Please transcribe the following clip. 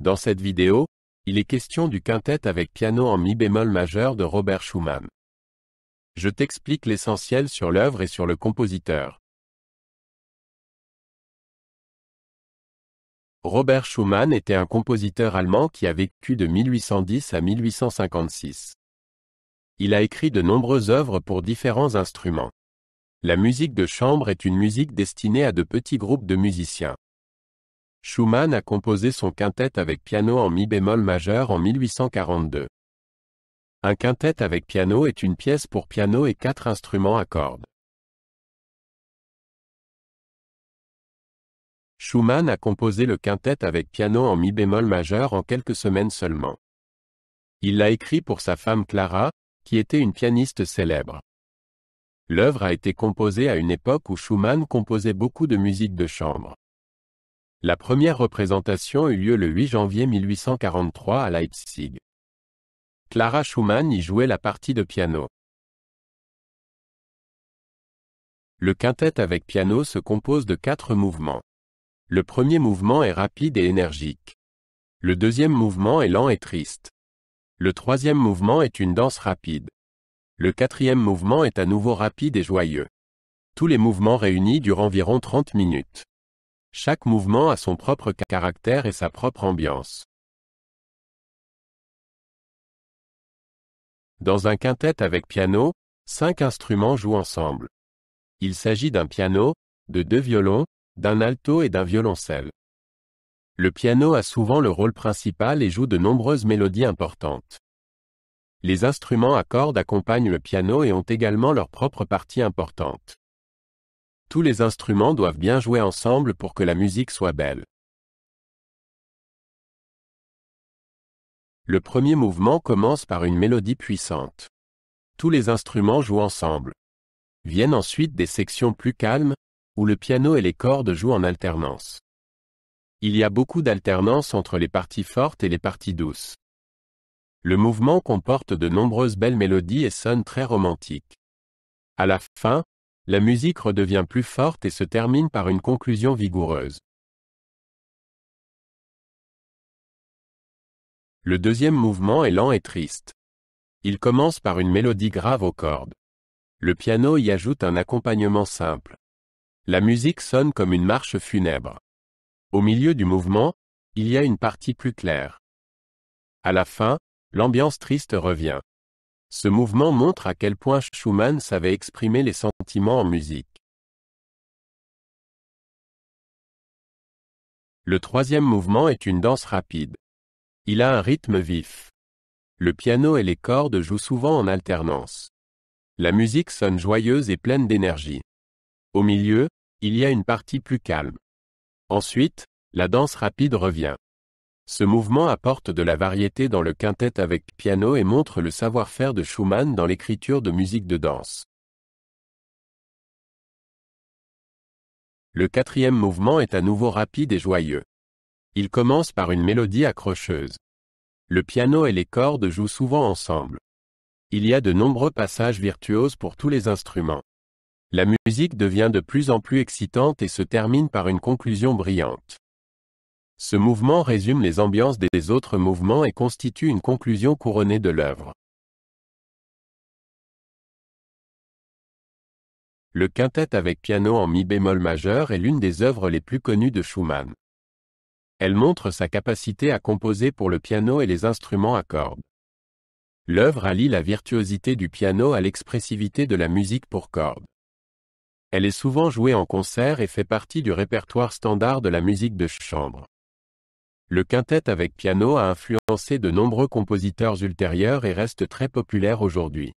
Dans cette vidéo, il est question du quintet avec piano en mi bémol majeur de Robert Schumann. Je t'explique l'essentiel sur l'œuvre et sur le compositeur. Robert Schumann était un compositeur allemand qui a vécu de 1810 à 1856. Il a écrit de nombreuses œuvres pour différents instruments. La musique de chambre est une musique destinée à de petits groupes de musiciens. Schumann a composé son quintet avec piano en mi bémol majeur en 1842. Un quintet avec piano est une pièce pour piano et quatre instruments à cordes. Schumann a composé le quintet avec piano en mi bémol majeur en quelques semaines seulement. Il l'a écrit pour sa femme Clara, qui était une pianiste célèbre. L'œuvre a été composée à une époque où Schumann composait beaucoup de musique de chambre. La première représentation eut lieu le 8 janvier 1843 à Leipzig. Clara Schumann y jouait la partie de piano. Le quintet avec piano se compose de quatre mouvements. Le premier mouvement est rapide et énergique. Le deuxième mouvement est lent et triste. Le troisième mouvement est une danse rapide. Le quatrième mouvement est à nouveau rapide et joyeux. Tous les mouvements réunis durent environ 30 minutes. Chaque mouvement a son propre caractère et sa propre ambiance. Dans un quintet avec piano, cinq instruments jouent ensemble. Il s'agit d'un piano, de deux violons, d'un alto et d'un violoncelle. Le piano a souvent le rôle principal et joue de nombreuses mélodies importantes. Les instruments à cordes accompagnent le piano et ont également leur propre partie importante. Tous les instruments doivent bien jouer ensemble pour que la musique soit belle. Le premier mouvement commence par une mélodie puissante. Tous les instruments jouent ensemble. Viennent ensuite des sections plus calmes, où le piano et les cordes jouent en alternance. Il y a beaucoup d'alternance entre les parties fortes et les parties douces. Le mouvement comporte de nombreuses belles mélodies et sonne très romantique. À la fin, la musique redevient plus forte et se termine par une conclusion vigoureuse. Le deuxième mouvement est lent et triste. Il commence par une mélodie grave aux cordes. Le piano y ajoute un accompagnement simple. La musique sonne comme une marche funèbre. Au milieu du mouvement, il y a une partie plus claire. À la fin, l'ambiance triste revient. Ce mouvement montre à quel point Schumann savait exprimer les sentiments en musique. Le troisième mouvement est une danse rapide. Il a un rythme vif. Le piano et les cordes jouent souvent en alternance. La musique sonne joyeuse et pleine d'énergie. Au milieu, il y a une partie plus calme. Ensuite, la danse rapide revient. Ce mouvement apporte de la variété dans le quintet avec piano et montre le savoir-faire de Schumann dans l'écriture de musique de danse. Le quatrième mouvement est à nouveau rapide et joyeux. Il commence par une mélodie accrocheuse. Le piano et les cordes jouent souvent ensemble. Il y a de nombreux passages virtuoses pour tous les instruments. La musique devient de plus en plus excitante et se termine par une conclusion brillante. Ce mouvement résume les ambiances des autres mouvements et constitue une conclusion couronnée de l'œuvre. Le quintet avec piano en mi bémol majeur est l'une des œuvres les plus connues de Schumann. Elle montre sa capacité à composer pour le piano et les instruments à cordes. L'œuvre allie la virtuosité du piano à l'expressivité de la musique pour cordes. Elle est souvent jouée en concert et fait partie du répertoire standard de la musique de chambre. Le quintet avec piano a influencé de nombreux compositeurs ultérieurs et reste très populaire aujourd'hui.